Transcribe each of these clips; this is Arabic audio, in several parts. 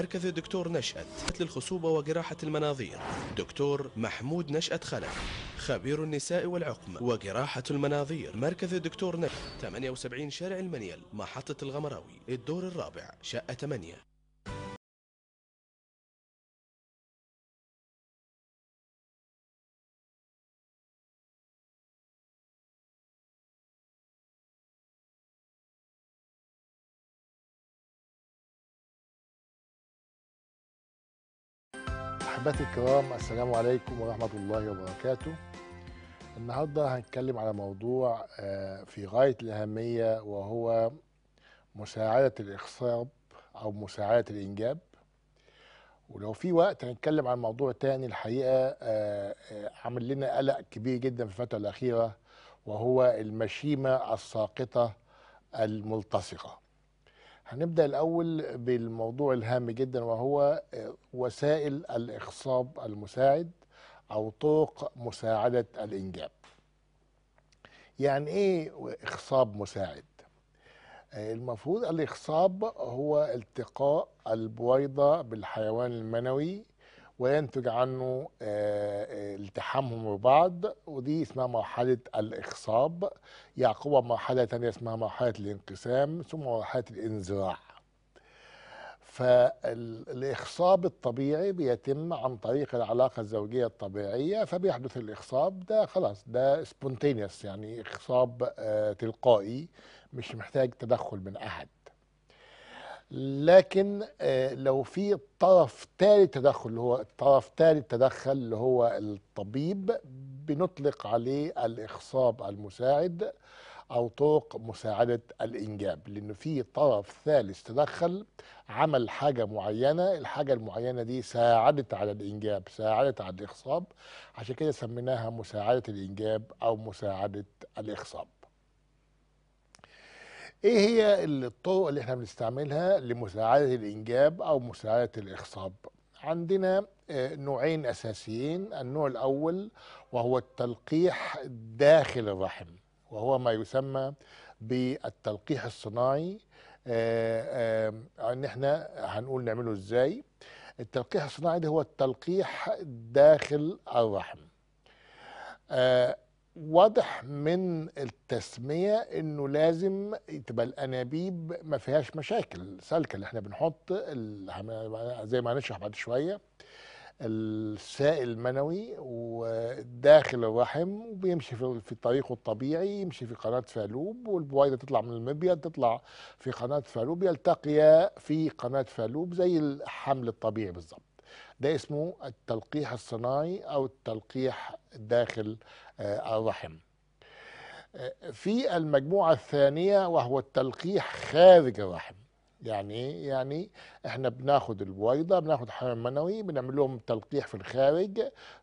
مركز الدكتور نشأت مثل الخصوبة وجراحة المناظير دكتور محمود نشأت خلف خبير النساء والعقم وجراحة المناظير مركز الدكتور نشأت 78 شارع المنيل محطة الغمراوي الدور الرابع شقة 8 احبتي الكرام السلام عليكم ورحمه الله وبركاته النهارده هنتكلم على موضوع آه، في غايه الاهميه وهو مساعده الاخصاب او مساعده الانجاب ولو في وقت هنتكلم عن موضوع تاني الحقيقه آه، آه، عامل لنا قلق كبير جدا في الفتره الاخيره وهو المشيمه الساقطه الملتصقه هنبدا الاول بالموضوع الهام جدا وهو آه، وسائل الاخصاب المساعد او طرق مساعده الانجاب يعني ايه اخصاب مساعد آه، المفروض الاخصاب هو التقاء البويضه بالحيوان المنوي وينتج عنه آه، آه، التحامهم ببعض ودي اسمها مرحلة الإخصاب يعقوبها مرحلة تانية اسمها مرحلة الانقسام ثم مرحلة الانزراع فالإخصاب الطبيعي بيتم عن طريق العلاقة الزوجية الطبيعية فبيحدث الإخصاب ده خلاص ده سبونتينيوس يعني إخصاب آه، تلقائي مش محتاج تدخل من أحد لكن آه، لو في طرف ثالث تدخل اللي هو طرف ثالث تدخل اللي هو الطبيب بنطلق عليه الإخصاب المساعد أو طرق مساعدة الإنجاب لأن في طرف ثالث تدخل عمل حاجة معينة الحاجة المعينة دي ساعدت على الإنجاب ساعدت على الإخصاب عشان كده سميناها مساعدة الإنجاب أو مساعدة الإخصاب ايه هي الطرق اللي احنا بنستعملها لمساعده الانجاب او مساعده الاخصاب عندنا آه، نوعين اساسيين النوع الاول وهو التلقيح داخل الرحم وهو ما يسمى بالتلقيح الصناعي آه، آه، ان احنا هنقول نعمله ازاي التلقيح الصناعي ده هو التلقيح داخل الرحم واضح من التسميه انه لازم تبقى الانابيب ما فيهاش مشاكل سالكه اللي احنا بنحط زي ما هنشرح بعد شويه السائل المنوي وداخل الرحم وبيمشي في طريقه الطبيعي يمشي في قناه فالوب والبويضه تطلع من المبيض تطلع في قناه فالوب يلتقي في قناه فالوب زي الحمل الطبيعي بالظبط ده اسمه التلقيح الصناعي او التلقيح داخل آه، الرحم آه، في المجموعة الثانية وهو التلقيح خارج الرحم يعني ايه؟ يعني احنا بناخد البويضة بناخد حمام منوي بنعمل لهم تلقيح في الخارج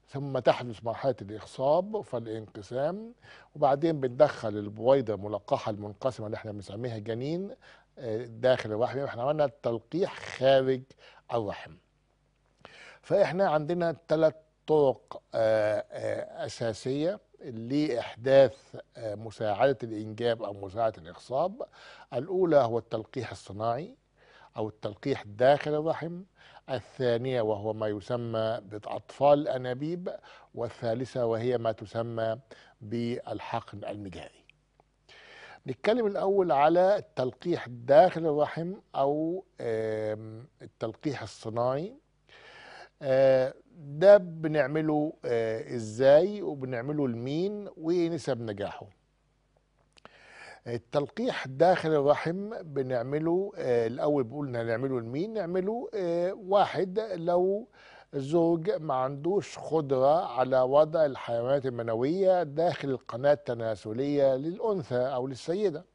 ثم تحدث مرحلة الإخصاب فالانقسام وبعدين بندخل البويضة الملقحة المنقسمة اللي احنا بنسميها جنين آه، داخل الرحم يعني احنا عملنا التلقيح خارج الرحم فاحنا عندنا ثلاث طرق آه، آه، اساسيه لاحداث آه، مساعده الانجاب او مساعده الاخصاب الاولى هو التلقيح الصناعي او التلقيح داخل الرحم الثانيه وهو ما يسمى باطفال الانابيب والثالثه وهي ما تسمى بالحقن المجاري نتكلم الأول على التلقيح داخل الرحم أو التلقيح الصناعي ده بنعمله آه، ازاي وبنعمله لمين ونسب نجاحه التلقيح داخل الرحم بنعمله آه، الاول بقولنا نعمله لمين نعمله آه، واحد لو زوج ما عندوش قدرة على وضع الحيوانات المنوية داخل القناة التناسلية للأنثى أو للسيدة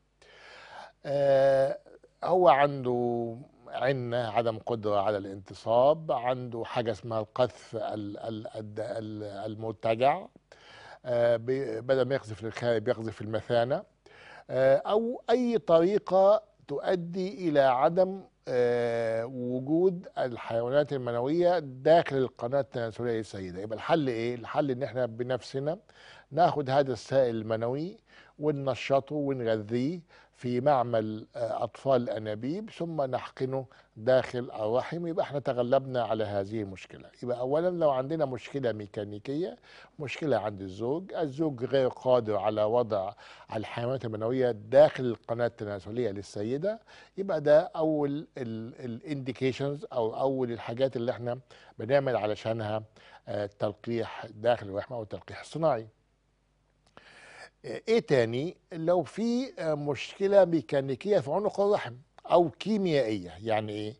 هو عنده عنا عدم قدرة على الانتصاب عنده حاجة اسمها القذف المرتجع آه، بدل ما يقذف للخارج يقذف المثانة آه، أو أي طريقة تؤدي إلى عدم آه، وجود الحيوانات المنوية داخل القناة التناسلية السيدة يبقى الحل إيه؟ الحل إن إحنا بنفسنا ناخد هذا السائل المنوي وننشطه ونغذيه في معمل آه، أطفال الأنابيب ثم نحقنه داخل الرحم يبقى احنا تغلبنا على هذه المشكلة يبقى أولا لو عندنا مشكلة ميكانيكية مشكلة عند الزوج الزوج غير قادر على وضع الحيوانات المنوية داخل القناة التناسلية للسيدة يبقى ده أول الانديكيشنز أو أول الحاجات اللي احنا بنعمل علشانها التلقيح آه، داخل الرحم أو التلقيح الصناعي ايه تاني لو في آه، مشكله ميكانيكيه في عنق الرحم او كيميائيه يعني ايه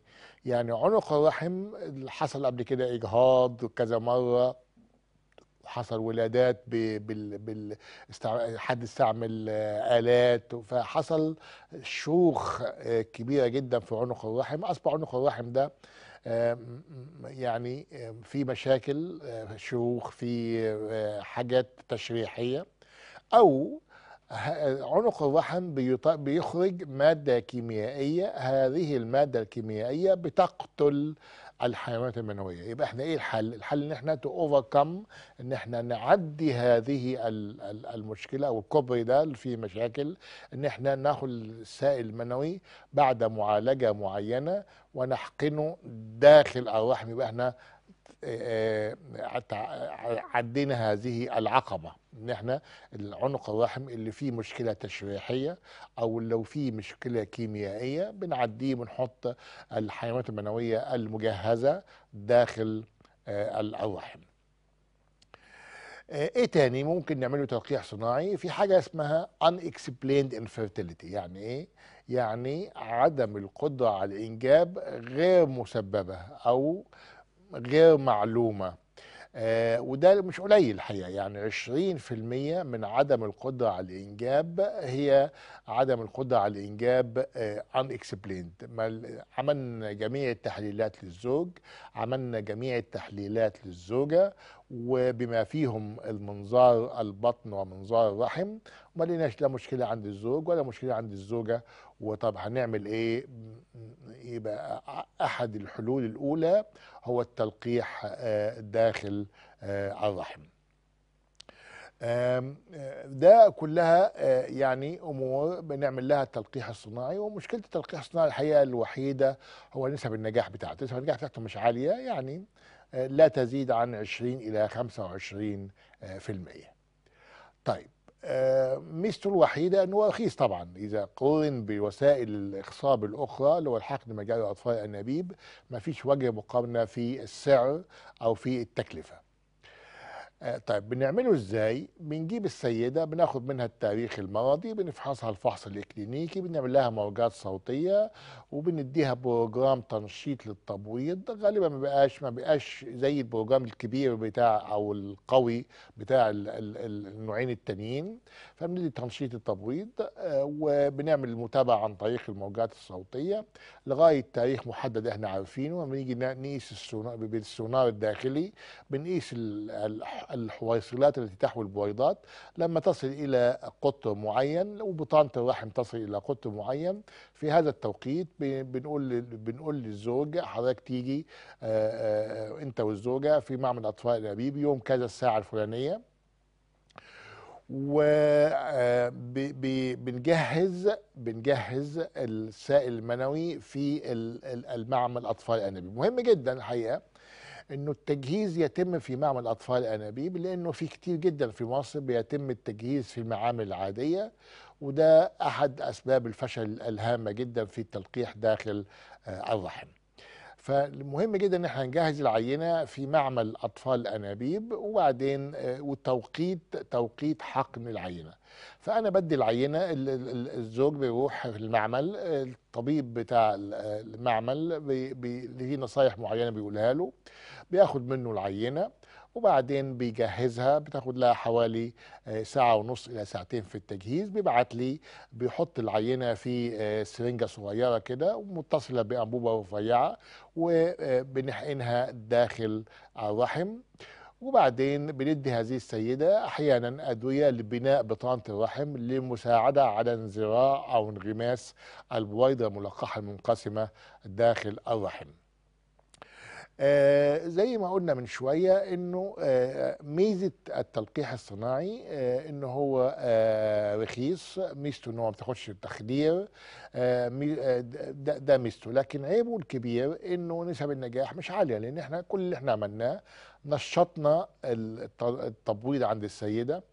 يعني عنق الرحم حصل قبل كده اجهاض كذا مره حصل ولادات بال بال حد استعمل آه، الات فحصل شوخ آه، كبيره جدا في عنق الرحم اصبح عنق الرحم ده يعني في مشاكل شوخ في حاجات تشريحيه أو عنق الرحم بيخرج مادة كيميائية هذه المادة الكيميائية بتقتل الحيوانات المنوية يبقى احنا ايه الحل الحل ان احنا تو اوفركم ان احنا نعدي هذه المشكلة او الكوبري ده اللي فيه مشاكل ان احنا ناخد السائل المنوي بعد معالجة معينة ونحقنه داخل الرحم يبقى احنا عدينا هذه العقبة ان احنا العنق الرحم اللي فيه مشكله تشريحيه او لو فيه مشكله كيميائيه بنعديه بنحط الحيوانات المنويه المجهزه داخل آه، الرحم آه، ايه تاني ممكن نعمله تلقيح صناعي في حاجه اسمها unexplained infertility يعني ايه يعني عدم القدره على الانجاب غير مسببه او غير معلومه آه وده مش قليل الحقيقه يعني 20% من عدم القدره على الانجاب هي عدم القدره على الانجاب ان آه، اكسبليند عملنا جميع التحليلات للزوج عملنا جميع التحليلات للزوجه وبما فيهم المنظار البطن ومنظار الرحم وما لقيناش لا مشكله عند الزوج ولا مشكله عند الزوجه وطب هنعمل ايه يبقى احد الحلول الاولى هو التلقيح آه، داخل آه، الرحم آه، ده كلها يعني امور بنعمل لها التلقيح الصناعي ومشكله التلقيح الصناعي الحقيقه الوحيده هو نسب النجاح بتاعته نسب النجاح بتاعته مش عاليه يعني لا تزيد عن 20 الى 25% طيب آه، ميزته الوحيدة أنه رخيص طبعا إذا قرن بوسائل الإخصاب الأخرى اللي هو الحقن مجال اطفال الأنابيب ما فيش وجه مقارنة في السعر أو في التكلفة آه، طيب بنعمله ازاي؟ بنجيب السيده بناخد منها التاريخ المرضي بنفحصها الفحص الاكلينيكي بنعمل لها موجات صوتيه وبنديها بروجرام تنشيط للتبويض غالبا ما بقاش ما بقاش زي البروجرام الكبير بتاع او القوي بتاع النوعين التانيين فبندي تنشيط التبويض آه، وبنعمل المتابعه عن طريق الموجات الصوتيه لغايه تاريخ محدد احنا عارفينه لما نيجي نقيس السونار بالسونار الداخلي بنقيس الحويصلات التي تحوي البويضات لما تصل إلى قطر معين وبطانة الرحم تصل إلى قطر معين في هذا التوقيت بنقول بنقول للزوج حضرتك تيجي آه، آه، أنت والزوجة في معمل اطفال الأبيب يوم كذا الساعة الفلانية وبنجهز آه، بنجهز السائل المنوي في المعمل اطفال الانابيب مهم جدا الحقيقه انه التجهيز يتم في معمل اطفال انابيب لانه في كتير جدا في مصر بيتم التجهيز في المعامل العاديه وده احد اسباب الفشل الهامه جدا في التلقيح داخل آه، الرحم فمهم جدا ان احنا نجهز العينه في معمل اطفال انابيب وبعدين آه، والتوقيت توقيت حقن العينه فانا بدي العينه الزوج بيروح المعمل الطبيب بتاع آه، المعمل ليه نصايح معينه بيقولها له بياخد منه العينه وبعدين بيجهزها بتاخد لها حوالي آه، ساعة ونص إلى ساعتين في التجهيز بيبعت لي بيحط العينة في آه، سرنجة صغيرة كده ومتصلة بأنبوبة رفيعة وبنحقنها آه، داخل الرحم وبعدين بندي هذه السيدة أحيانا أدوية لبناء بطانة الرحم لمساعدة على انزراع أو انغماس البويضة الملقحة المنقسمة داخل الرحم آه، زي ما قلنا من شوية انه آه، ميزة التلقيح الصناعي آه، انه هو رخيص ميزته انه ما بتاخدش التخدير ده ميزته لكن عيبه الكبير انه نسب النجاح مش عالية لان احنا كل اللي احنا عملناه نشطنا التبويض عند السيدة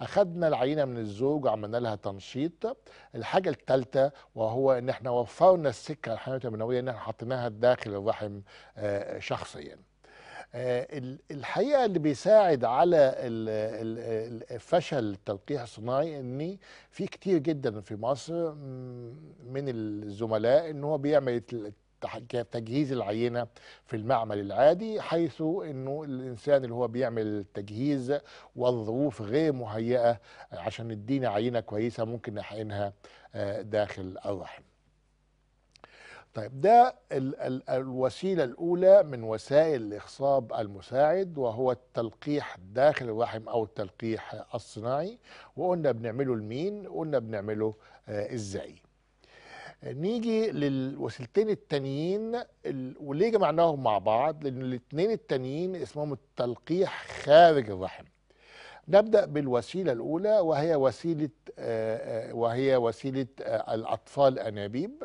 اخذنا العينه من الزوج وعملنا لها تنشيط الحاجه الثالثه وهو ان احنا وفرنا السكه الحيوانات المنويه ان احنا حطيناها داخل الرحم آه، شخصيا آه، الحقيقه اللي بيساعد على فشل التلقيح الصناعي ان في كتير جدا في مصر من الزملاء ان هو بيعمل تجهيز العينه في المعمل العادي حيث انه الانسان اللي هو بيعمل التجهيز والظروف غير مهيئه عشان يدينا عينه كويسه ممكن نحقنها آه، داخل الرحم. طيب ده ال ال الوسيلة الأولى من وسائل الإخصاب المساعد وهو التلقيح داخل الرحم أو التلقيح الصناعي وقلنا بنعمله لمين قلنا بنعمله آه إزاي نيجي للوسيلتين التانيين وليه جمعناهم مع بعض لان الاثنين التانيين اسمهم التلقيح خارج الرحم نبدا بالوسيله الاولى وهي وسيله آه، آه، وهي وسيله آه، الاطفال انابيب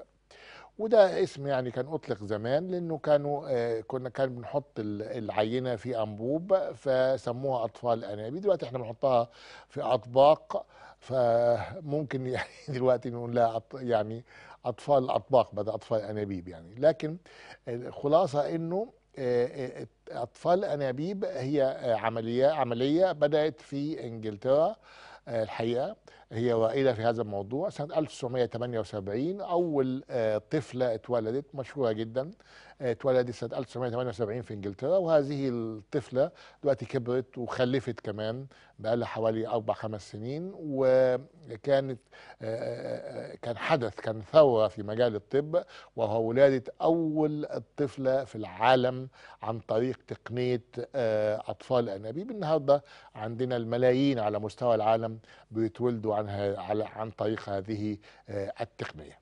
وده اسم يعني كان اطلق زمان لانه كانوا كنا كان بنحط العينه في انبوب فسموها اطفال انابيب دلوقتي احنا بنحطها في اطباق فممكن يعني دلوقتي نقول لها يعني اطفال الاطباق بدل اطفال الانابيب يعني لكن الخلاصه انه آه، آه، اطفال الانابيب هي عمليه عمليه بدات في انجلترا آه، الحقيقه هي رائده في هذا الموضوع سنه 1978 اول طفله اتولدت مشهوره جدا اتولدت سنه 1978 في انجلترا وهذه الطفله دلوقتي كبرت وخلفت كمان بقى لها حوالي اربع خمس سنين وكانت آه، آه، آه، كان حدث كان ثوره في مجال الطب وهو ولاده اول طفله في العالم عن طريق تقنيه اطفال انابيب النهارده عندنا الملايين على مستوى العالم بيتولدوا عنها عن طريق هذه التقنيه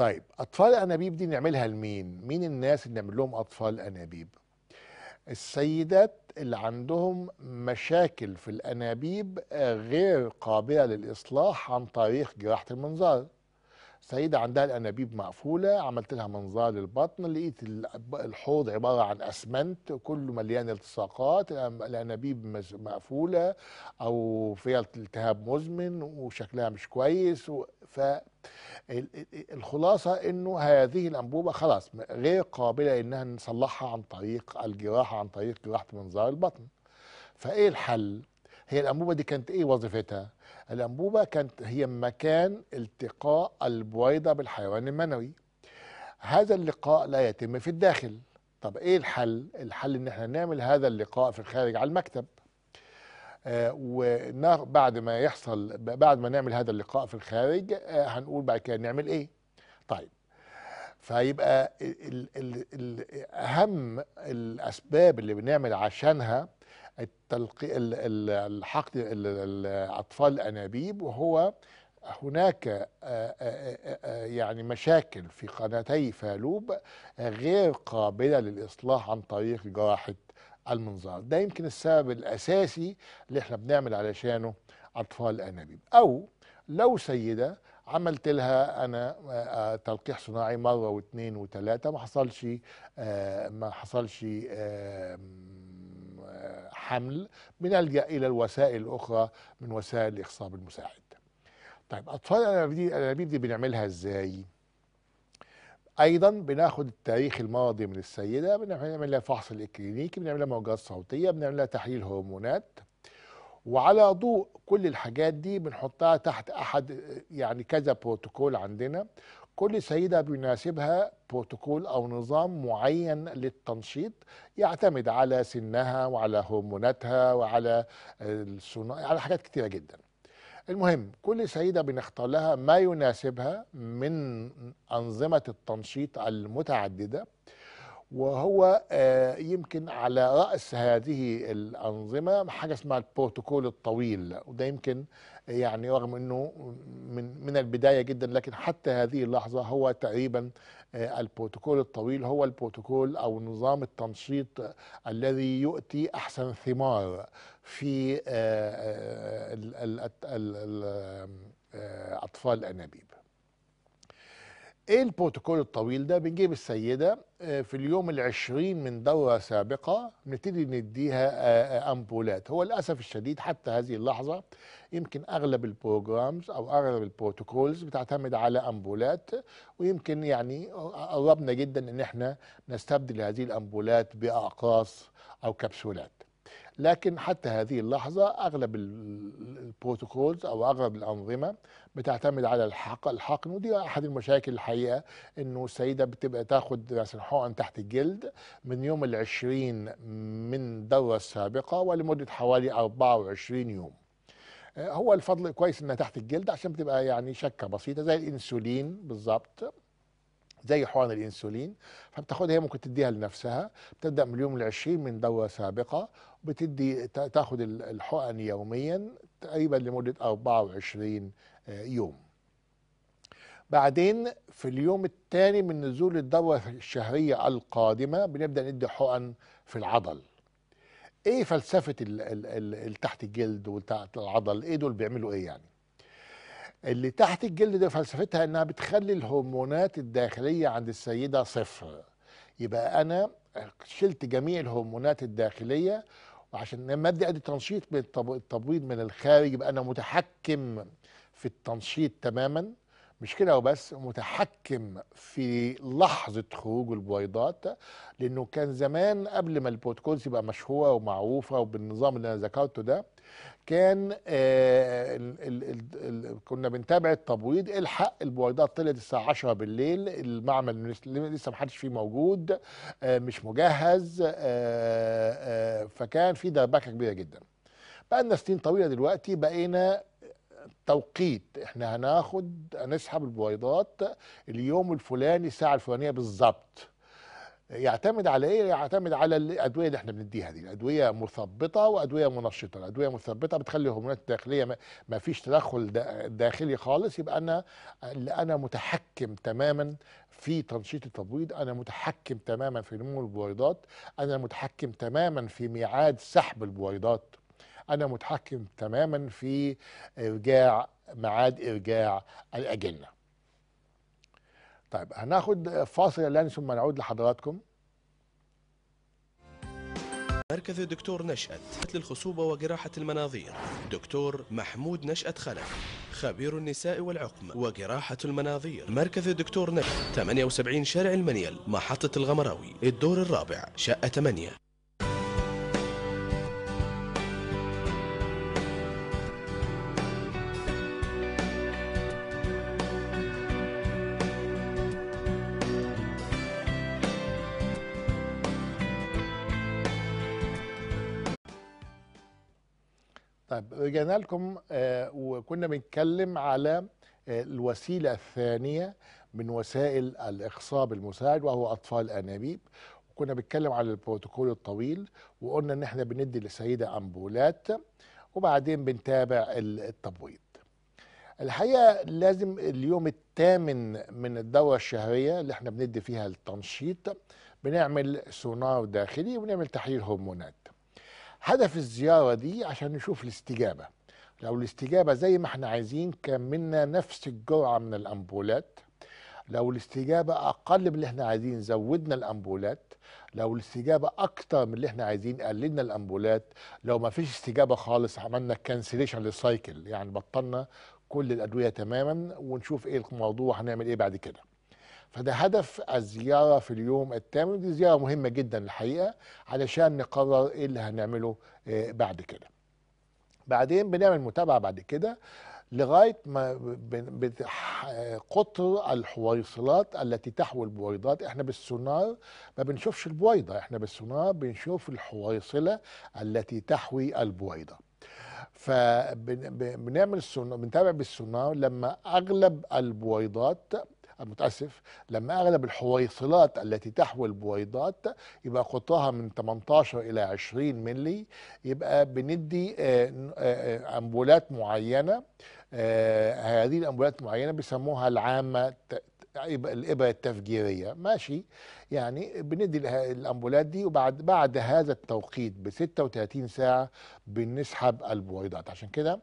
طيب اطفال انابيب دي نعملها لمين مين الناس اللي نعمل لهم اطفال انابيب السيدات اللي عندهم مشاكل في الانابيب غير قابله للاصلاح عن طريق جراحه المنظار السيدة عندها الأنابيب مقفولة عملت لها منظار للبطن لقيت الحوض عبارة عن أسمنت كله مليان التصاقات الأنابيب مقفولة أو فيها التهاب مزمن وشكلها مش كويس ف الخلاصة أنه هذه الأنبوبة خلاص غير قابلة أنها نصلحها عن طريق الجراحة عن طريق جراحة منظار البطن فإيه الحل؟ هي الأنبوبة دي كانت إيه وظيفتها؟ الأنبوبة كانت هي مكان التقاء البويضة بالحيوان المنوي هذا اللقاء لا يتم في الداخل طب ايه الحل الحل ان احنا نعمل هذا اللقاء في الخارج على المكتب آه وبعد ما يحصل بعد ما نعمل هذا اللقاء في الخارج آه هنقول بعد كده نعمل ايه طيب فيبقى الـ الـ الـ اهم الاسباب اللي بنعمل عشانها التلقي الحقن الاطفال الانابيب وهو هناك يعني مشاكل في قناتي فالوب غير قابله للاصلاح عن طريق جراحه المنظار ده يمكن السبب الاساسي اللي احنا بنعمل علشانه اطفال الانابيب او لو سيده عملت لها انا تلقيح صناعي مره واثنين وثلاثه ما حصلش ما حصلش آمم، الحمل بنلجأ إلى الوسائل الأخرى من وسائل الإخصاب المساعد طيب أطفال الأنابيب دي بنعملها إزاي؟ ايضا بناخد التاريخ الماضي من السيده بنعمل لها فحص الكلينيكي بنعمل لها موجات صوتيه بنعمل لها تحليل هرمونات وعلى ضوء كل الحاجات دي بنحطها تحت احد يعني كذا بروتوكول عندنا كل سيدة بيناسبها بروتوكول أو نظام معين للتنشيط يعتمد على سنها وعلى هرموناتها وعلى الصناعة على حاجات كتيرة جدا المهم كل سيدة بنختار لها ما يناسبها من أنظمة التنشيط المتعددة وهو آه، يمكن على رأس هذه الأنظمة حاجة اسمها البروتوكول الطويل وده يمكن يعني رغم أنه من من البدايه جدا لكن حتى هذه اللحظه هو تقريبا آه، البروتوكول الطويل هو البروتوكول او نظام التنشيط آه، الذي يؤتي احسن ثمار في آه، اطفال الانابيب ايه البروتوكول الطويل ده بنجيب السيده آه، في اليوم العشرين من دوره سابقه نبتدي نديها آه، آه، امبولات هو للاسف الشديد حتى هذه اللحظه يمكن اغلب البروجرامز او اغلب البروتوكولز بتعتمد على امبولات ويمكن يعني قربنا جدا ان احنا نستبدل هذه الامبولات باقراص او كبسولات لكن حتى هذه اللحظة أغلب البروتوكولز أو أغلب الأنظمة بتعتمد على الحق الحقن ودي أحد المشاكل الحقيقة إنه السيدة بتبقى تاخد مثلا حقن تحت الجلد من يوم العشرين من الدورة السابقة ولمدة حوالي 24 يوم آه، هو الفضل كويس انها تحت الجلد عشان بتبقى يعني شكه بسيطه زي الانسولين بالظبط زي حقن الانسولين فبتاخدها هي ممكن تديها لنفسها بتبدا من اليوم ال 20 من دوره سابقه بتدي تاخد الحقن يوميا تقريبا لمده 24 آه، يوم بعدين في اليوم الثاني من نزول الدورة الشهرية القادمة بنبدأ ندي حقن في العضل ايه فلسفة اللي تحت الجلد وتحت العضل ايه دول بيعملوا ايه يعني اللي تحت الجلد ده فلسفتها انها بتخلي الهرمونات الداخلية عند السيدة صفر يبقى انا شلت جميع الهرمونات الداخلية وعشان المادة ادي تنشيط التبويض من الخارج يبقى انا متحكم في التنشيط تماما مش كده وبس متحكم في لحظة خروج البويضات لأنه كان زمان قبل ما البروتوكولز يبقى مشهورة ومعروفة وبالنظام اللي أنا ذكرته ده كان آه، ال ال ال كنا بنتابع التبويض الحق البويضات طلعت الساعه 10 بالليل المعمل لسه ما حدش فيه موجود آه، مش مجهز آه، فكان في دربكه كبيره جدا بقى لنا سنين طويله دلوقتي بقينا توقيت احنا هناخد هنسحب البويضات اليوم الفلاني الساعه الفلانيه بالظبط يعتمد على ايه؟ يعتمد على الادويه اللي احنا بنديها دي، الادويه مثبطه وادويه منشطه، الادويه المثبطه بتخلي الهرمونات الداخليه ما فيش تدخل داخلي خالص يبقى انا انا متحكم تماما في تنشيط التبويض، انا متحكم تماما في نمو البويضات، انا متحكم تماما في ميعاد سحب البويضات. انا متحكم تماما في ارجاع ميعاد ارجاع الاجنه. طيب هناخد فاصل الان ثم نعود لحضراتكم مركز الدكتور نشأت للخصوبة وجراحة المناظير دكتور محمود نشأت خلف خبير النساء والعقم وجراحة المناظير مركز الدكتور نشأت 78 شارع المنيل محطة الغمراوي الدور الرابع شقة 8 رجعنا لكم آه، وكنا بنتكلم على آه، الوسيلة الثانية من وسائل الإخصاب المساعد وهو أطفال الأنابيب وكنا بنتكلم على البروتوكول الطويل وقلنا إن إحنا بندي للسيدة أمبولات وبعدين بنتابع التبويض الحقيقة لازم اليوم الثامن من الدورة الشهرية اللي إحنا بندي فيها التنشيط بنعمل سونار داخلي ونعمل تحليل هرمونات هدف الزيارة دي عشان نشوف الاستجابة لو الاستجابة زي ما احنا عايزين كان منا نفس الجرعة من الأمبولات لو الاستجابة أقل من اللي احنا عايزين زودنا الأمبولات لو الاستجابة أكتر من اللي احنا عايزين قللنا الأمبولات لو ما فيش استجابة خالص عملنا كانسليشن للسايكل يعني بطلنا كل الأدوية تماما ونشوف ايه الموضوع هنعمل ايه بعد كده فده هدف الزياره في اليوم الثامن دي زياره مهمه جدا الحقيقه علشان نقرر ايه اللي هنعمله آه، بعد كده. بعدين بنعمل متابعه بعد كده لغايه ما قطر الحويصلات التي تحوي البويضات احنا بالسونار ما بنشوفش البويضه احنا بالسونار بنشوف الحويصله التي تحوي البويضه فبنعمل السونار بنتابع بالسونار لما اغلب البويضات متأسف لما أغلب الحويصلات التي تحوي البويضات يبقى قطرها من 18 إلى 20 ملي يبقى بندي آه، آه، آه، امبولات معينة هذه الامبولات معينة بيسموها العامة الابره التفجيريه ماشي يعني بندي الامبولات دي وبعد بعد هذا التوقيت ب 36 ساعه بنسحب البويضات عشان كده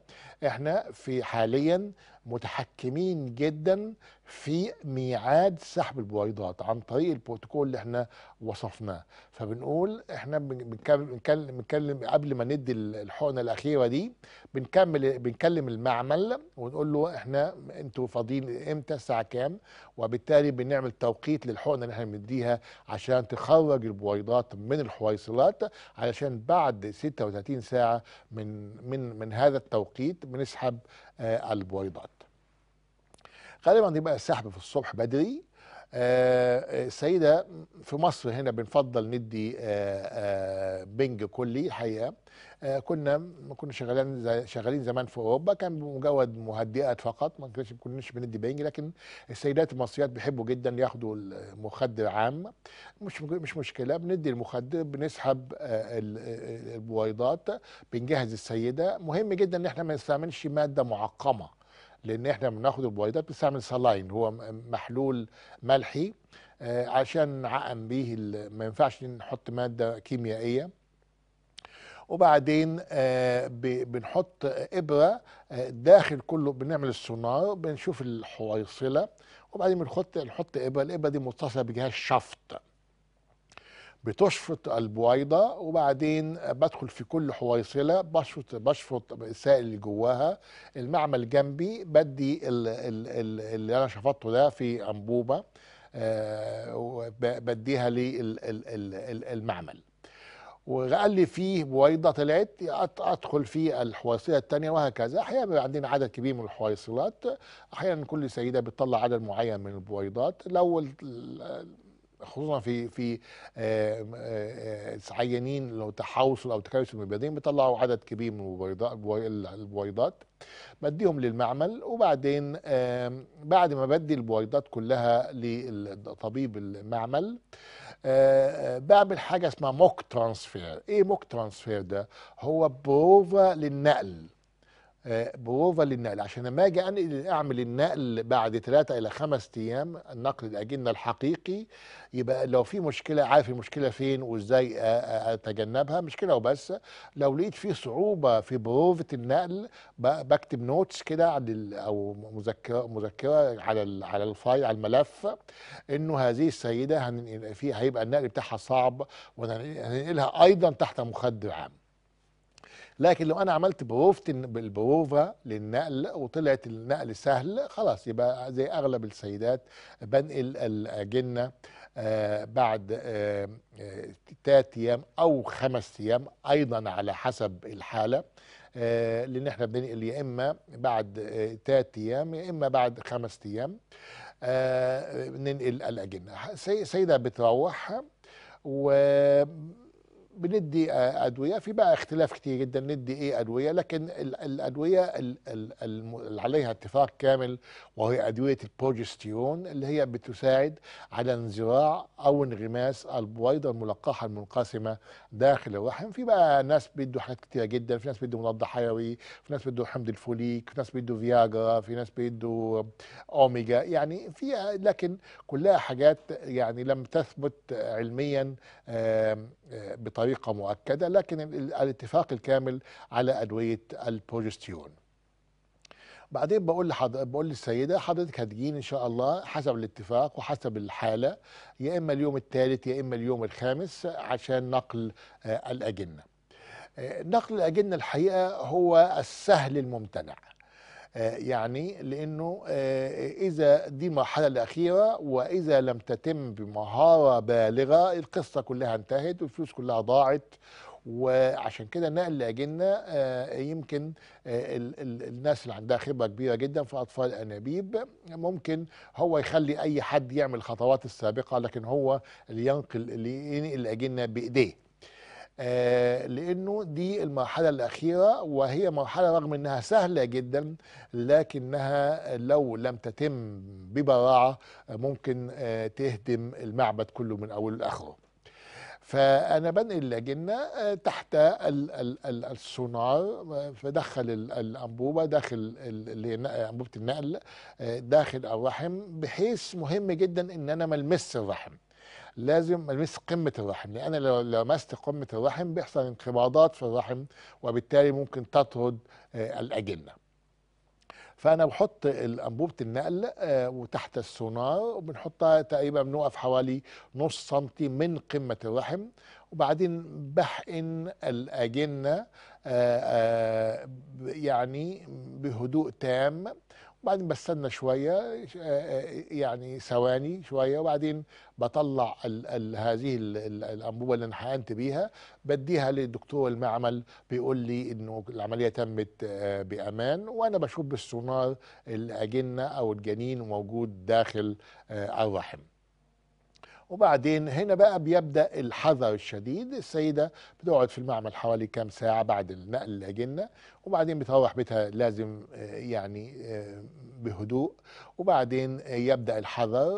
احنا في حاليا متحكمين جدا في ميعاد سحب البويضات عن طريق البروتوكول اللي احنا وصفناه فبنقول احنا بنكلم بنكلم قبل ما ندي الحقنه الاخيره دي بنكمل بنكلم المعمل ونقول له احنا انتوا فاضيين امتى الساعه كام وبالتالي بنعمل توقيت للحقنه اللي احنا بنديها عشان تخرج البويضات من الحويصلات علشان بعد 36 ساعه من من من هذا التوقيت بنسحب آه، البويضات غالبا دي بقى السحب في الصبح بدري السيدة آه، آه، في مصر هنا بنفضل ندي آه، بنج كلي حقيقة كنا كنا شغالين شغالين زمان في اوروبا كان بمجرد مهدئات فقط ما كناش كناش بندي بنج لكن السيدات المصريات بيحبوا جدا ياخدوا المخدر عام مش مش مشكله بندي المخدر بنسحب البويضات بنجهز السيده مهم جدا ان احنا ما نستعملش ماده معقمه لان احنا بناخد البويضات بنستعمل سلاين هو محلول ملحي آه، عشان نعقم بيه ما ينفعش نحط ماده كيميائيه وبعدين آه، بنحط ابره آه، داخل كله بنعمل السونار بنشوف الحويصله وبعدين بنحط نحط ابره الابره دي متصله بجهاز شفط بتشفط البويضه وبعدين بدخل في كل حويصله بشفط بشفط السائل اللي جواها المعمل جنبي بدي اللي انا شفطته ده في انبوبه آه، بديها للمعمل وقال لي فيه بويضه طلعت ادخل في الحويصله الثانيه وهكذا احيانا عندنا عدد كبير من الحويصلات احيانا كل سيده بتطلع عدد معين من البويضات لو خصوصا في في آه، آه، آه، عيانين لو تحوصل او تكرس المبيضين بيطلعوا عدد كبير من البويضات بديهم للمعمل وبعدين بعد ما بدي البويضات كلها لطبيب المعمل بعمل حاجه اسمها موك ترانسفير ايه موك ترانسفير ده هو بروفا للنقل بروفا للنقل عشان لما اجي انقل اعمل النقل بعد ثلاثة الى خمس ايام النقل الاجنه الحقيقي يبقى لو في مشكله عارف المشكله فين وازاي اتجنبها مشكله وبس لو لقيت في صعوبه في بروفه النقل بكتب نوتس كده او مذكره مذكره على على الفايل على الملف انه هذه السيده في هيبقى النقل بتاعها صعب وهننقلها ايضا تحت مخدر عام لكن لو انا عملت بروفت بالبروفة للنقل وطلعت النقل سهل خلاص يبقى زي اغلب السيدات بنقل الاجنة آه، بعد ثلاث آه، ايام او خمس ايام ايضا على حسب الحالة آه، لان احنا بننقل يا اما بعد ثلاث ايام يا اما بعد خمس ايام ننقل الاجنة سيدة بتروحها و بندي آه، ادويه في بقى اختلاف كتير جدا ندي ايه ادويه لكن الادويه اللي عليها اتفاق كامل وهي ادويه البروجستيرون اللي هي بتساعد على انزراع او انغماس البويضه الملقحه المنقسمه داخل الرحم في بقى ناس بيدوا حاجات كتيره جدا في ناس بيدوا مضاد حيوي في ناس بيدوا حمض الفوليك في ناس بيدوا فياجرا في ناس بيدوا اوميجا يعني في لكن كلها حاجات يعني لم تثبت علميا بطريقة مؤكدة لكن الاتفاق الكامل على أدوية البروجستيون بعدين بقول لحض... بقول للسيده حضرتك هتجين ان شاء الله حسب الاتفاق وحسب الحاله يا اما اليوم الثالث يا اما اليوم الخامس عشان نقل آه الاجنه. آه نقل الاجنه الحقيقه هو السهل الممتنع. يعني لانه آه، اذا دي المرحله الاخيره واذا لم تتم بمهاره بالغه القصه كلها انتهت والفلوس كلها ضاعت وعشان كده نقل لاجلنا آه، يمكن آه، الناس اللي عندها خبره كبيره جدا في اطفال الانابيب ممكن هو يخلي اي حد يعمل الخطوات السابقه لكن هو اللي ينقل اللي ينقل الاجنه بايديه آه، لانه دي المرحله الاخيره وهي مرحله رغم انها سهله جدا لكنها لو لم تتم ببراعه ممكن آه، تهدم المعبد كله من اوله لاخره فانا بنقل لجنه آه، تحت السونار فدخل الانبوبه داخل انبوبه النقل داخل الرحم بحيث مهم جدا ان انا ما الرحم لازم المس قمه الرحم لان لو لمست قمه الرحم بيحصل انقباضات في الرحم وبالتالي ممكن تطرد آه، الاجنه فانا بحط انبوبه النقل آه، وتحت السونار وبنحطها تقريبا بنوقف حوالي نص سنتي من قمه الرحم وبعدين بحقن الاجنه آه، يعني بهدوء تام بعدين بستنى شويه آه، آه، يعني ثواني شويه وبعدين بطلع الـ الـ هذه الـ الانبوبه اللي انا حقنت بيها بديها لدكتور المعمل بيقول لي انه العمليه تمت آه، بامان وانا بشوف بالسونار الاجنه او الجنين موجود داخل الرحم وبعدين هنا بقى بيبدا الحذر الشديد السيده بتقعد في المعمل حوالي كام ساعه بعد النقل للاجنه وبعدين بتروح بيتها لازم آه، يعني آه، بهدوء وبعدين يبدا الحذر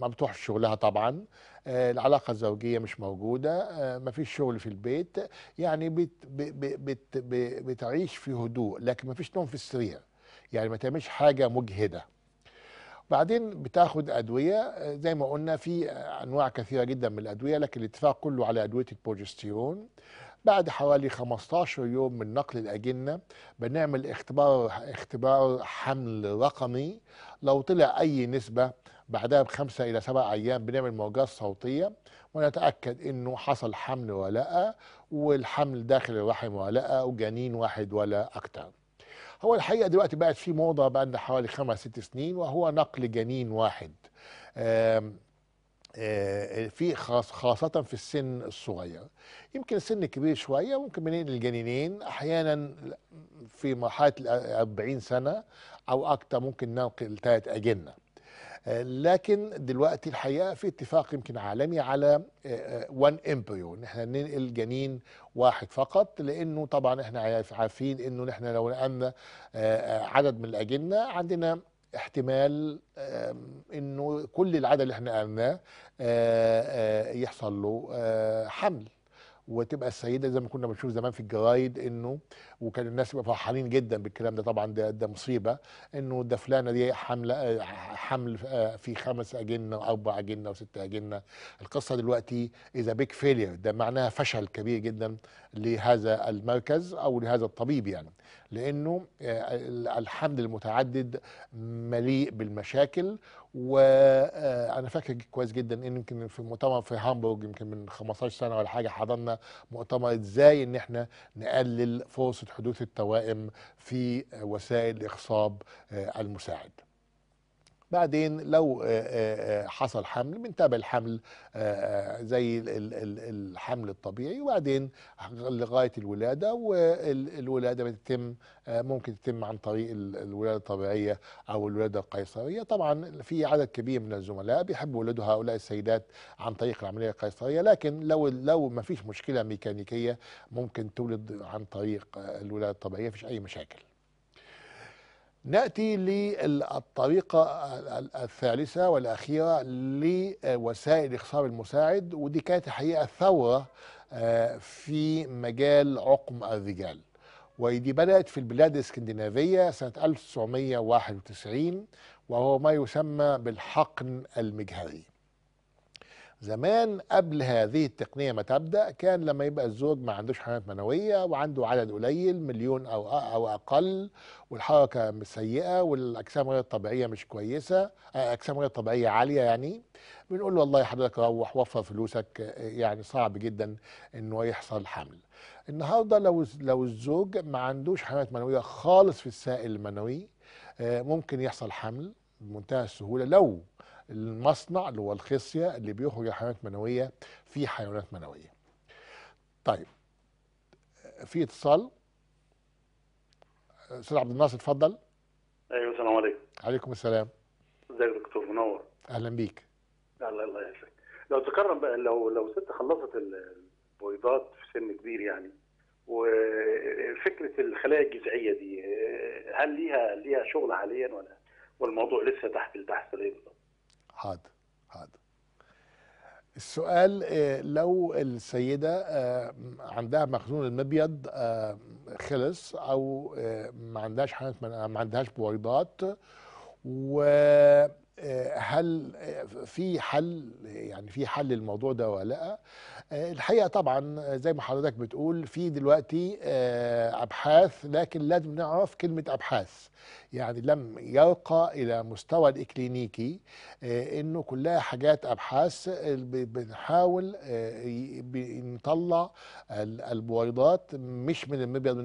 ما بتروحش شغلها طبعا آه، العلاقه الزوجيه مش موجوده ما فيش شغل في البيت يعني بت بت بت بتعيش في هدوء لكن ما فيش نوم في السرير يعني ما تعملش حاجه مجهده بعدين بتاخد ادويه آه، زي ما قلنا في آه، انواع كثيره جدا من الادويه لكن الاتفاق كله على ادويه البروجستيرون بعد حوالي 15 يوم من نقل الاجنه بنعمل اختبار اختبار حمل رقمي لو طلع اي نسبه بعدها بخمسه الى سبع ايام بنعمل موجات صوتيه ونتاكد انه حصل حمل ولا لا والحمل داخل الرحم ولا لا وجنين واحد ولا اكثر هو الحقيقه دلوقتي بقت في موضه بقى لنا حوالي خمس ست سنين وهو نقل جنين واحد آه، في خاصة في السن الصغير يمكن السن كبير شوية ممكن بنقل الجنينين أحيانا في مرحلة 40 سنة أو أكتر ممكن ننقل ثلاث أجنة لكن دلوقتي الحقيقه في اتفاق يمكن عالمي على وان آه، امبريو آه، ان احنا ننقل جنين واحد فقط لانه طبعا احنا عارفين انه نحن لو نقلنا آه، عدد من الاجنه عندنا احتمال انه كل العدد اللي احنا قلناه يحصل له حمل وتبقى السيده زي ما كنا بنشوف زمان في الجرايد انه وكان الناس فرحانين جدا بالكلام ده طبعا ده, ده مصيبه انه ده فلانه دي حمله حمل آه، في خمس اجنه واربع اجنه وست اجنه القصه دلوقتي اذا بيك فيلير ده معناها فشل كبير جدا لهذا المركز او لهذا الطبيب يعني لانه آه، الحمل المتعدد مليء بالمشاكل وانا آه، فاكر كويس جدا ان يمكن في مؤتمر في هامبورغ يمكن من 15 سنه ولا حاجه حضرنا مؤتمر ازاي ان احنا نقلل فرصه حدوث التوائم في وسائل إخصاب آه، المساعد بعدين لو آه، آه، آه، حصل حمل بنتابع الحمل زي الحمل الطبيعي وبعدين لغايه الولاده والولاده بتتم ممكن تتم عن طريق الولاده الطبيعيه او الولاده القيصريه طبعا في عدد كبير من الزملاء بيحبوا يولدوا هؤلاء السيدات عن طريق العمليه القيصريه لكن لو لو ما فيش مشكله ميكانيكيه ممكن تولد عن طريق الولاده الطبيعيه فيش اي مشاكل ناتي للطريقه الثالثه والاخيره لوسائل اخصاب المساعد ودي كانت الحقيقه ثوره آه، في مجال عقم الرجال ودي بدات في البلاد الاسكندنافيه سنه 1991 وهو ما يسمى بالحقن المجهري زمان قبل هذه التقنيه ما تبدا كان لما يبقى الزوج ما عندوش حمامات منويه وعنده عدد قليل مليون او او اقل والحركه سيئه والاجسام غير الطبيعيه مش كويسه اجسام غير طبيعيه عاليه يعني بنقول له والله حضرتك روح وفر فلوسك يعني صعب جدا انه يحصل حمل النهارده لو لو الزوج ما عندوش حمامات منويه خالص في السائل المنوي آه، ممكن يحصل حمل بمنتهى السهوله لو المصنع اللي هو الخصيه اللي بيخرج الحيوانات المنويه في حيوانات منويه. طيب في اتصال استاذ عبد الناصر اتفضل. ايوه السلام عليكم. عليكم السلام. ازيك دكتور منور. اهلا بيك. الله الله يسعدك لو تكرم بقى لو لو ست خلصت البويضات في سن كبير يعني وفكره الخلايا الجذعيه دي هل ليها ليها شغل حاليا ولا والموضوع لسه تحت البحث ليه بالظبط؟ حاضر حاضر السؤال آه، لو السيدة آه، عندها مخزون المبيض آه، خلص أو ما عندهاش حالة ما عندهاش بويضات و هل في حل يعني في حل للموضوع ده ولا لا الحقيقه طبعا زي ما حضرتك بتقول في دلوقتي آه، ابحاث لكن لازم نعرف كلمه ابحاث يعني لم يرقى الى مستوى الاكلينيكي آه، انه كلها حاجات ابحاث آه، بنحاول نطلع البويضات مش من المبيض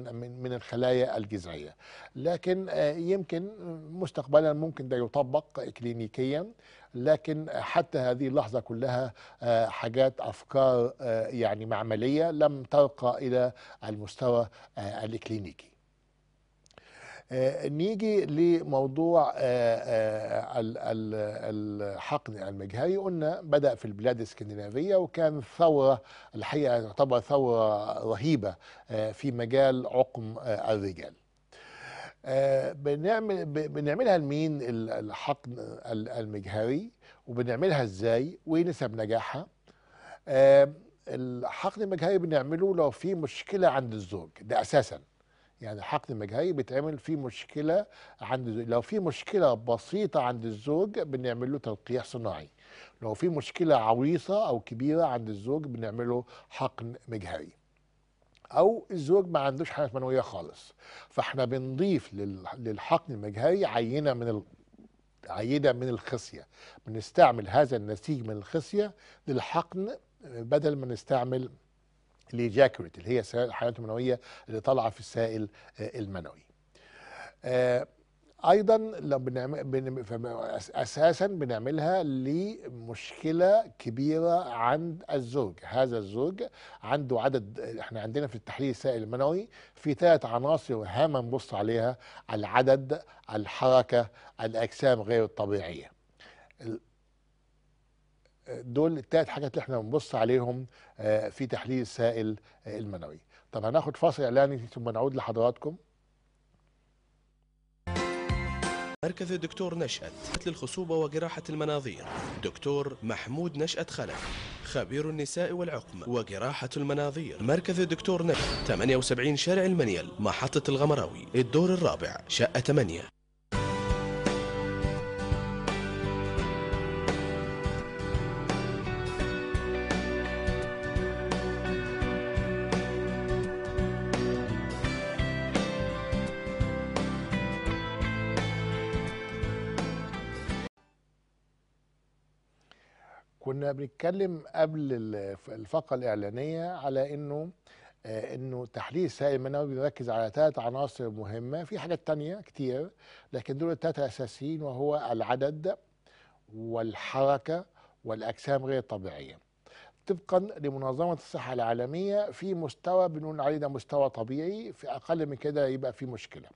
من الخلايا الجذعيه لكن يمكن مستقبلا ممكن ده يطبق اكلينيكي تكنيكيا لكن حتى هذه اللحظة كلها آه، حاجات أفكار آه، يعني معملية لم ترقى إلى المستوى آه، الإكلينيكي نيجي لموضوع الحقن المجهري قلنا بدأ في البلاد الاسكندنافية وكان ثورة الحقيقة تعتبر ثورة رهيبة في مجال عقم الرجال آه، بنعمل بنعملها لمين الحقن المجهري وبنعملها ازاي ونسب نجاحها آه، الحقن المجهري بنعمله لو في مشكله عند الزوج ده اساسا يعني الحقن المجهري بيتعمل في مشكله عند الزوج لو في مشكله بسيطه عند الزوج بنعمل له تلقيح صناعي لو في مشكله عويصه او كبيره عند الزوج بنعمله حقن مجهري او الزوج ما عندوش حاجه منويه خالص فاحنا بنضيف للحقن المجهري عينه من ال... عينه من الخصيه بنستعمل هذا النسيج من الخصيه للحقن بدل ما نستعمل الايجاكوريت اللي هي الحيوانات المنويه اللي طالعه في السائل آه، المنوي آه، ايضا لو بنعمل اساسا بنعملها لمشكله كبيره عند الزوج هذا الزوج عنده عدد احنا عندنا في التحليل السائل المنوي في ثلاث عناصر هامه نبص عليها العدد الحركه الاجسام غير الطبيعيه دول الثلاث حاجات اللي احنا بنبص عليهم آه، في تحليل السائل المنوي طب هناخد فاصل اعلاني ثم نعود لحضراتكم مركز الدكتور نشأت للخصوبة وجراحة المناظير دكتور محمود نشأت خلف خبير النساء والعقم وجراحة المناظير مركز الدكتور نشأت 78 شارع المنيل محطة الغمراوي الدور الرابع شقة 8 كنا بنتكلم قبل الفقره الاعلانيه على انه آه، انه تحليل سائل المنوي بيركز على ثلاث عناصر مهمه في حاجات تانية كتير لكن دول الثلاثه اساسيين وهو العدد والحركه والاجسام غير الطبيعيه طبقا لمنظمه الصحه العالميه في مستوى بنقول عليه ده مستوى طبيعي في اقل من كده يبقى في مشكله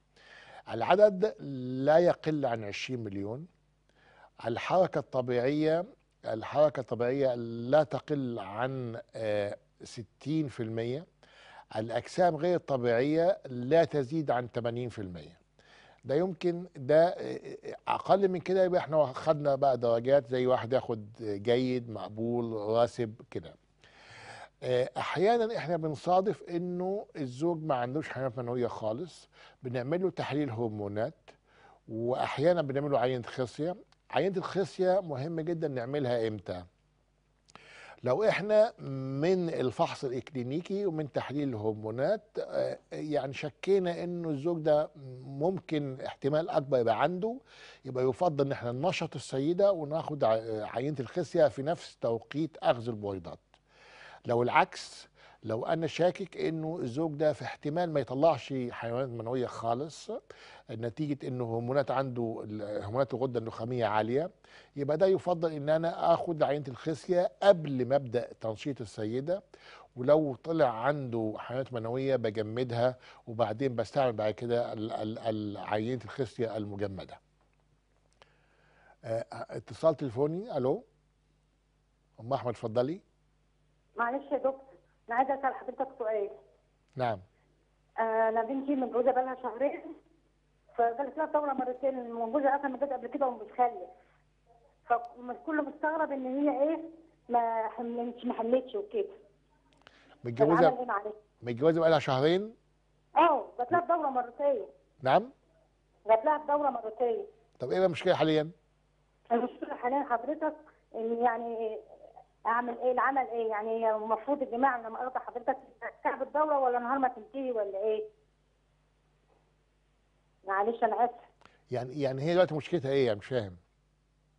العدد لا يقل عن 20 مليون الحركه الطبيعيه الحركة الطبيعية لا تقل عن 60% آه، الأجسام غير الطبيعية لا تزيد عن 80% ده يمكن ده آه، آه، اقل من كده يبقى احنا خدنا بقى درجات زي واحد ياخد جيد مقبول راسب كده احيانا احنا بنصادف انه الزوج ما عندوش حمامات منويه خالص بنعمل له تحليل هرمونات واحيانا بنعمل له عينه خصيه عينة الخصية مهم جدا نعملها امتى لو احنا من الفحص الاكلينيكي ومن تحليل الهرمونات آه، يعني شكينا انه الزوج ده ممكن احتمال اكبر يبقى عنده يبقى يفضل ان احنا ننشط السيده وناخد عينه الخصيه في نفس توقيت اخذ البويضات لو العكس لو انا شاكك انه الزوج ده في احتمال ما يطلعش حيوانات منويه خالص نتيجه انه هرمونات عنده هرمونات الغده النخاميه عاليه يبقى ده يفضل ان انا اخد عينه الخصيه قبل ما ابدا تنشيط السيده ولو طلع عنده حيوانات منويه بجمدها وبعدين بستعمل بعد كده عينه الخصيه المجمده. آه، اتصال تليفوني الو ام احمد اتفضلي معلش يا دكتور انا عايزه اسال حضرتك سؤال نعم انا آه، بنتي جوزها بقى لها شهرين فجالت لها طاوله مرتين وجوزها اصلا ما قبل كده ومتخلف فكله مستغرب ان هي ايه ما حملتش ما حملتش وكده متجوزه متجوزه بقى لها شهرين اه جات لها دوره مرتين نعم جات لها دوره مرتين طب ايه المشكله حاليا؟ المشكله حاليا حضرتك ان يعني اعمل ايه العمل ايه يعني هي المفروض الجماعه لما ارضى حضرتك تعب الدوره ولا نهار ما تنتهي ولا ايه معلش انا اسف يعني يعني هي دلوقتي مشكلتها ايه انا يعني مش فاهم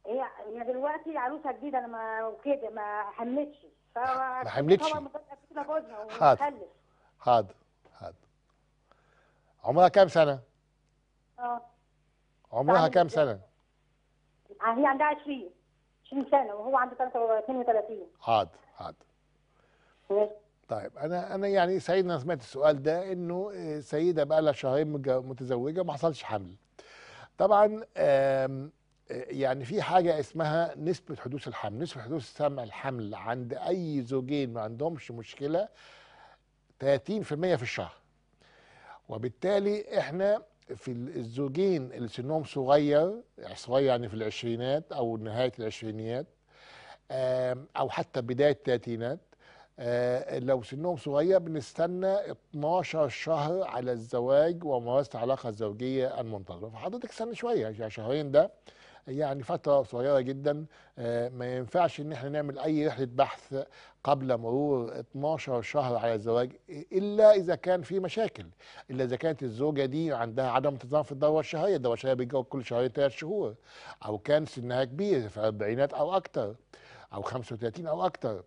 هي هي دلوقتي عروسه جديده انا ما كده ما حملتش ما حملتش حاضر حاضر حاضر عمرها كام سنه؟ اه عمرها كام سنه؟ هي عندها 20 20 سنه وهو عنده 32 حاضر حاضر طيب انا انا يعني سعيد انا سمعت السؤال ده انه آه، سيده بقى لها شهرين متزوجه وما حصلش حمل طبعا آه، يعني في حاجه اسمها نسبه حدوث الحمل نسبه حدوث سمع الحمل عند اي زوجين ما عندهمش مشكله 30% في الشهر وبالتالي احنا في الزوجين اللي سنهم صغير يعني صغير يعني في العشرينات او نهايه العشرينيات او حتى بدايه الثلاثينات آه، لو سنهم صغير بنستنى 12 شهر على الزواج وممارسه العلاقه الزوجيه المنتظره فحضرتك استنى شويه يعني شهرين ده يعني فتره صغيره جدا آه، ما ينفعش ان احنا نعمل اي رحله بحث قبل مرور 12 شهر على الزواج الا اذا كان في مشاكل الا اذا كانت الزوجه دي عندها عدم انتظام في الدوره الشهريه الدوره الشهريه بتجي كل شهرين ثلاث شهور او كان سنها كبير في الاربعينات او اكتر او 35 او اكتر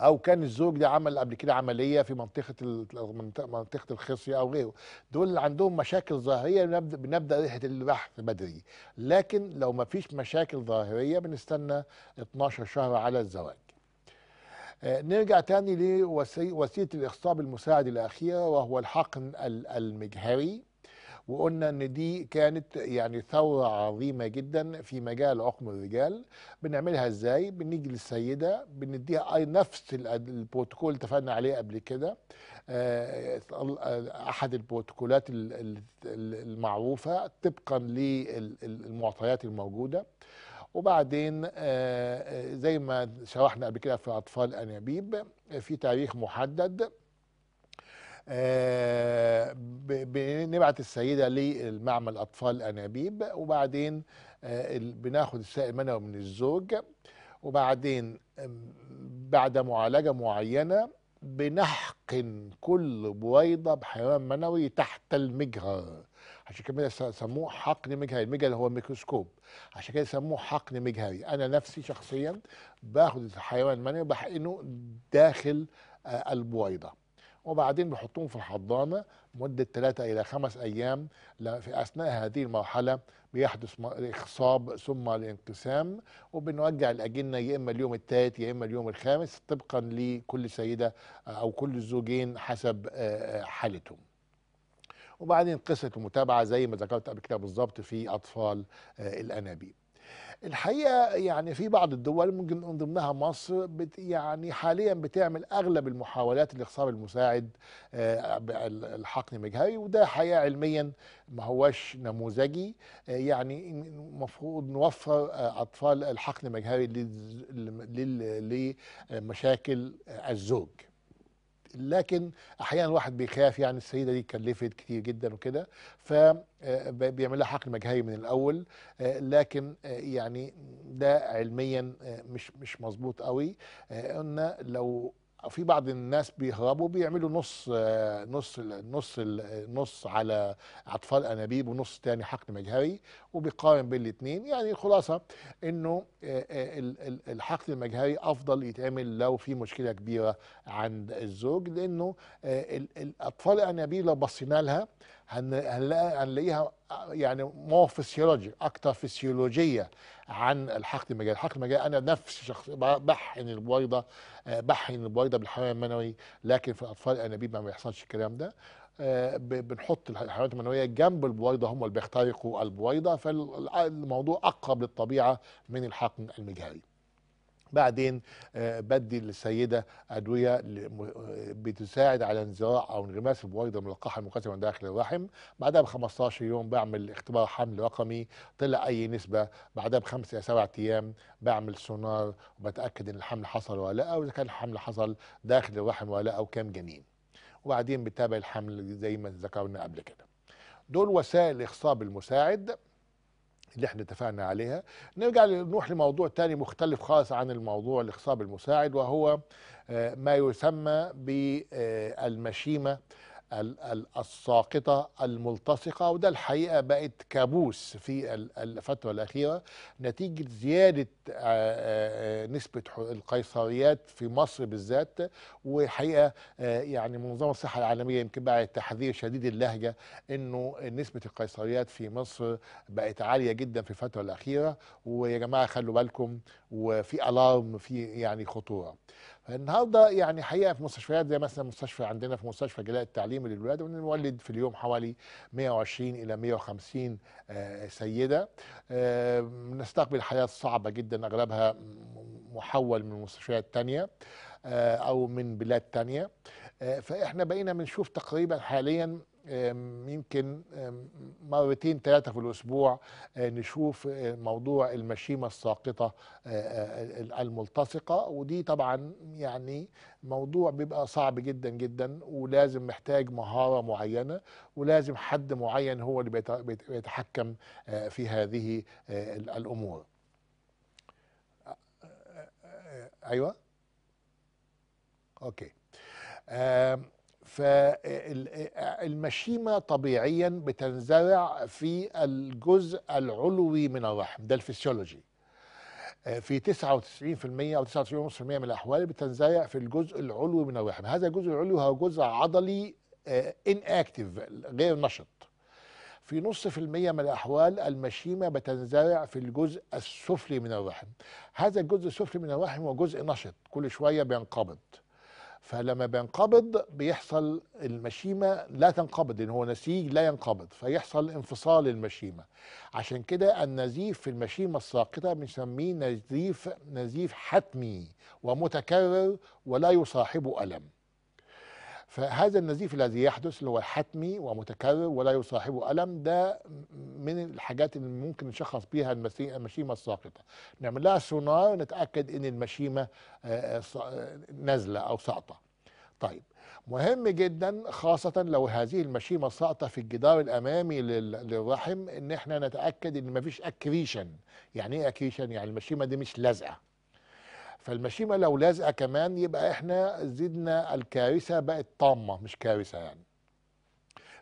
او كان الزوج ده عمل قبل كده عمليه في منطقه منطقه الخصيه او غيره دول عندهم مشاكل ظاهريه بنبدا بنبدا البحث بدري لكن لو ما فيش مشاكل ظاهريه بنستنى 12 شهر على الزواج آه، نرجع تاني لوسيله الاخصاب المساعد الاخيره وهو الحقن المجهري وقلنا ان دي كانت يعني ثوره عظيمه جدا في مجال عقم الرجال بنعملها ازاي بنيجي للسيده بنديها اي نفس البروتوكول اتفقنا عليه قبل كده آه، آه، احد البروتوكولات المعروفه طبقا للمعطيات الموجوده وبعدين آه، زي ما شرحنا قبل كده في اطفال انابيب في تاريخ محدد آه، بنبعت السيده للمعمل اطفال انابيب وبعدين آه، بناخد السائل المنوي من الزوج وبعدين بعد معالجه معينه بنحقن كل بويضه بحيوان منوي تحت المجهر عشان كده سموه حقن مجهري المجهر اللي هو الميكروسكوب عشان كده سموه حقن مجهري انا نفسي شخصيا باخد الحيوان المنوي بحقنه داخل آه، البويضه وبعدين بحطوهم في الحضانه مده 3 الى 5 ايام في اثناء هذه المرحله بيحدث اخصاب ثم الانقسام وبنوجع الاجنه يا اما اليوم الثالث يا اما اليوم الخامس طبقا لكل سيده آه، او كل الزوجين حسب آه، آه، حالتهم. وبعدين قصه المتابعه زي ما ذكرت قبل كده بالظبط في اطفال الانابيب. الحقيقه يعني في بعض الدول ممكن من ضمنها مصر بت يعني حاليا بتعمل اغلب المحاولات لاخصاب المساعد آه، الحقن مجهري وده حقيقه علميا ما هواش نموذجي آه، يعني المفروض نوفر آه، اطفال الحقن المجهري لمشاكل الزوج لكن احيانا الواحد بيخاف يعني السيده دي كلفت كتير جدا وكده ف آه، بيعمل لها حقن مجهري من الاول آه، لكن آه، يعني ده علميا مش مش مظبوط قوي قلنا لو في بعض الناس بيهربوا بيعملوا نص نص نص نص على اطفال انابيب ونص تاني حقن مجهري وبيقارن بين الاثنين يعني الخلاصه انه آه، آه، الحقن المجهري افضل يتعمل لو في مشكله كبيره عند الزوج لانه آه، الاطفال الانابيب لو بصينا لها هنلاقي هنلاقيها يعني مور فسيولوجي اكتر فسيولوجيه عن الحقن المجاري، الحقن المجاري انا نفسي شخص بحقن البويضه بحقن البويضه بالحيوان المنوي لكن في الاطفال الانابيب ما بيحصلش الكلام ده آه، بنحط الحيوانات المنويه جنب البويضه هم اللي بيخترقوا البويضه فالموضوع اقرب للطبيعه من الحقن المجهري. بعدين آه، بدي للسيده أدوية آه، بتساعد على انزراع أو انغماس البويضة الملقحه المنقسمة من داخل الرحم بعدها ب 15 يوم بعمل اختبار حمل رقمي طلع أي نسبة بعدها بخمس إلى سبع أيام بعمل سونار وبتأكد إن الحمل حصل ولا لا وإذا كان الحمل حصل داخل الرحم ولا لا أو كام جنين وبعدين بتابع الحمل زي ما ذكرنا قبل كده دول وسائل الإخصاب المساعد اللي احنا اتفقنا عليها نرجع نروح لموضوع تاني مختلف خالص عن الموضوع الاخصاب المساعد وهو آه، ما يسمى بالمشيمه الساقطة الملتصقة وده الحقيقة بقت كابوس في الفترة الأخيرة نتيجة زيادة آه، آه، آه، نسبة القيصريات في مصر بالذات وحقيقة يعني منظمة الصحة العالمية يمكن بقى تحذير شديد اللهجة أنه نسبة القيصريات في مصر بقت عالية جدا في الفترة الأخيرة ويا جماعة خلوا بالكم وفي ألارم في يعني خطورة النهارده يعني حقيقه في مستشفيات زي مثلا مستشفى عندنا في مستشفى جلاء التعليم للولاده بنولد في اليوم حوالي 120 الى 150 آه، سيده بنستقبل آه، حياه صعبه جدا اغلبها محول من مستشفيات ثانيه آه، او من بلاد ثانيه فاحنا بقينا بنشوف تقريبا حاليا يمكن مرتين ثلاثة في الأسبوع آه، نشوف آه، موضوع المشيمة الساقطة آه، الملتصقة ودي طبعا يعني موضوع بيبقى صعب جدا جدا ولازم محتاج مهارة معينة ولازم حد معين هو اللي بيتحكم في هذه الأمور أيوة أوكي فالمشيمة طبيعيا بتنزرع في الجزء العلوي من الرحم ده الفسيولوجي آه، في 99% أو 99.5% من الأحوال بتنزرع في الجزء العلوي من الرحم هذا الجزء العلوي هو جزء عضلي اكتف آه، غير نشط في نص في المية من الأحوال المشيمة بتنزرع في الجزء السفلي من الرحم هذا الجزء السفلي من الرحم هو جزء نشط كل شوية بينقبض فلما بينقبض بيحصل المشيمه لا تنقبض لان يعني هو نسيج لا ينقبض فيحصل انفصال المشيمه عشان كده النزيف في المشيمه الساقطه بنسميه نزيف نزيف حتمي ومتكرر ولا يصاحبه الم فهذا النزيف الذي يحدث اللي هو حتمي ومتكرر ولا يصاحبه ألم ده من الحاجات اللي ممكن نشخص بيها المشيمة الساقطة نعمل لها سونار نتأكد إن المشيمة آه، آه، آه، نازلة أو ساقطة طيب مهم جدا خاصة لو هذه المشيمة ساقطة في الجدار الأمامي للرحم إن احنا نتأكد إن مفيش أكريشن يعني إيه أكريشن؟ يعني المشيمة دي مش لازقة فالمشيمه لو لازقه كمان يبقى احنا زدنا الكارثه بقت طامه مش كارثه يعني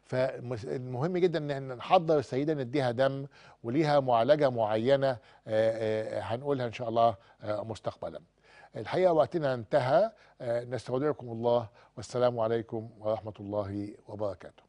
فالمهم جدا ان نحضر السيده نديها دم وليها معالجه معينه آه، آه، هنقولها ان شاء الله آه، مستقبلا الحقيقه وقتنا انتهى نستودعكم الله والسلام عليكم ورحمه الله وبركاته